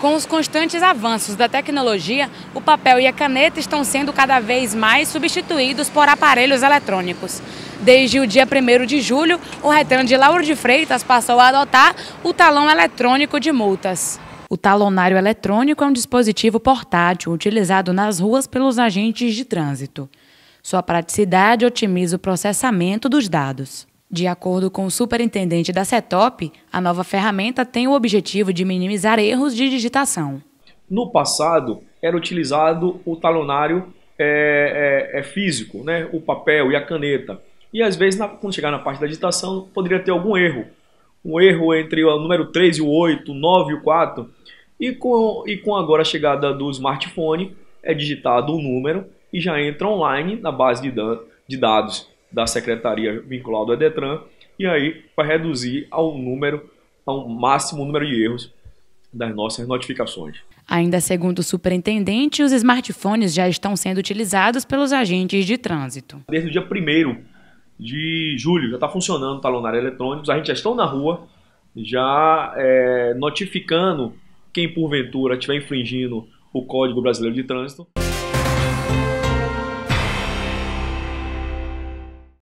Com os constantes avanços da tecnologia, o papel e a caneta estão sendo cada vez mais substituídos por aparelhos eletrônicos. Desde o dia 1 de julho, o Retran de Lauro de Freitas passou a adotar o talão eletrônico de multas. O talonário eletrônico é um dispositivo portátil utilizado nas ruas pelos agentes de trânsito. Sua praticidade otimiza o processamento dos dados. De acordo com o superintendente da CETOP, a nova ferramenta tem o objetivo de minimizar erros de digitação. No passado, era utilizado o talonário é, é, é físico, né? o papel e a caneta. E às vezes, na, quando chegar na parte da digitação, poderia ter algum erro. Um erro entre o número 3 e o 8, o 9 e o 4. E com, e com agora a chegada do smartphone, é digitado o um número e já entra online na base de, de dados da secretaria vinculada ao Detran e aí vai reduzir ao número, ao máximo número de erros das nossas notificações. Ainda segundo o superintendente, os smartphones já estão sendo utilizados pelos agentes de trânsito. Desde o dia 1 de julho já está funcionando o talonário eletrônico, A gente já está na rua, já é, notificando quem porventura estiver infringindo o Código Brasileiro de Trânsito.